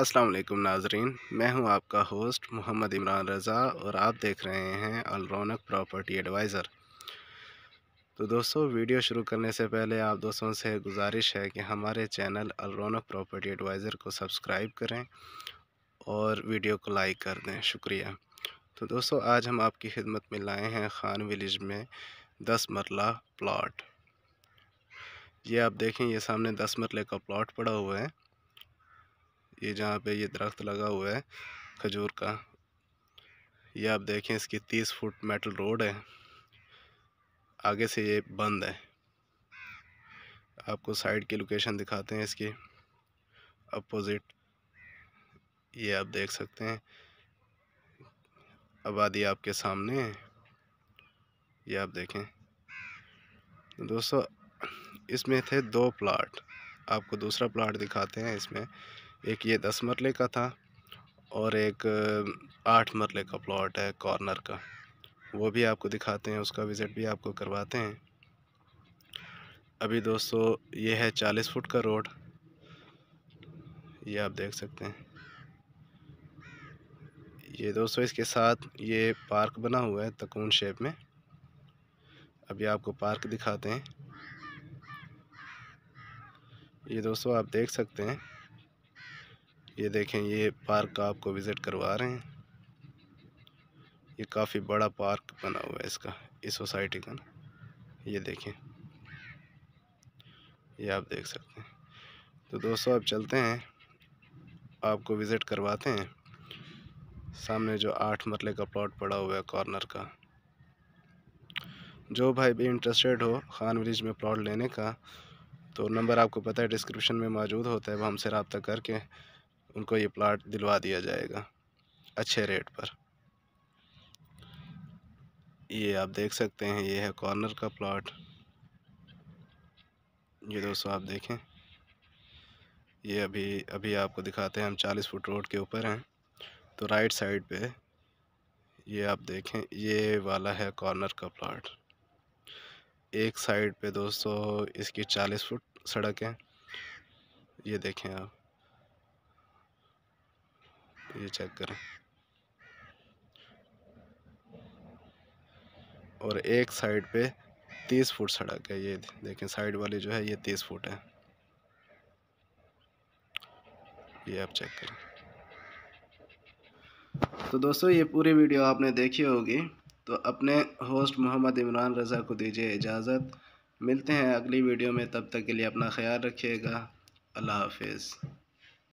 अस्सलाम वालेकुम नाजरीन मैं हूं आपका होस्ट मोहम्मद इमरान रज़ा और आप देख रहे हैं रौनक प्रॉपर्टी एडवाइज़र तो दोस्तों वीडियो शुरू करने से पहले आप दोस्तों से गुजारिश है कि हमारे चैनल रौनक प्रॉपर्टी एडवाइज़र को सब्सक्राइब करें और वीडियो को लाइक कर दें शुक्रिया तो दोस्तों आज हम आपकी खिदमत में लाए हैं खान विलेज में दस मरला प्लाट ये आप देखें ये सामने दस मरले का प्लाट पड़ा हुआ है ये जहाँ पे ये दरख्त लगा हुआ है खजूर का ये आप देखें इसकी तीस फुट मेटल रोड है आगे से ये बंद है आपको साइड की लोकेशन दिखाते हैं इसकी अपोज़िट ये आप देख सकते हैं आबादी आपके सामने है ये आप देखें दोस्तों इसमें थे दो प्लाट आपको दूसरा प्लाट दिखाते हैं इसमें एक ये दस मरले का था और एक आठ मरले का प्लॉट है कॉर्नर का वो भी आपको दिखाते हैं उसका विज़िट भी आपको करवाते हैं अभी दोस्तों ये है चालीस फुट का रोड ये आप देख सकते हैं ये दोस्तों इसके साथ ये पार्क बना हुआ है तकून शेप में अभी आपको पार्क दिखाते हैं ये दोस्तों आप देख सकते हैं ये देखें ये पार्क आपको विज़िट करवा रहे हैं ये काफ़ी बड़ा पार्क बना हुआ है इसका इस सोसाइटी का ना ये देखें ये आप देख सकते हैं तो दोस्तों आप चलते हैं आपको विज़िट करवाते हैं सामने जो आठ मरले का प्लॉट पड़ा हुआ है कॉर्नर का जो भाई भी इंटरेस्टेड हो खान ब्रिज में प्लॉट लेने का तो नंबर आपको पता है डिस्क्रिप्शन में मौजूद होता है वो हमसे रबता करके उनको ये प्लाट दिलवा दिया जाएगा अच्छे रेट पर ये आप देख सकते हैं ये है कॉर्नर का प्लाट ये दोस्तों आप देखें ये अभी अभी आपको दिखाते हैं हम चालीस फुट रोड के ऊपर हैं तो राइट साइड पे ये आप देखें ये वाला है कॉर्नर का प्लाट एक साइड पे दोस्तों इसकी चालीस फुट सड़क है ये देखें आप ये चेक करें और एक साइड पे तीस फुट सड़क है ये देखें साइड वाली जो है ये तीस फुट है ये आप चेक करें तो दोस्तों ये पूरी वीडियो आपने देखी होगी तो अपने होस्ट मोहम्मद इमरान रज़ा को दीजिए इजाज़त मिलते हैं अगली वीडियो में तब तक के लिए अपना ख्याल रखिएगा अल्लाह हाफिज़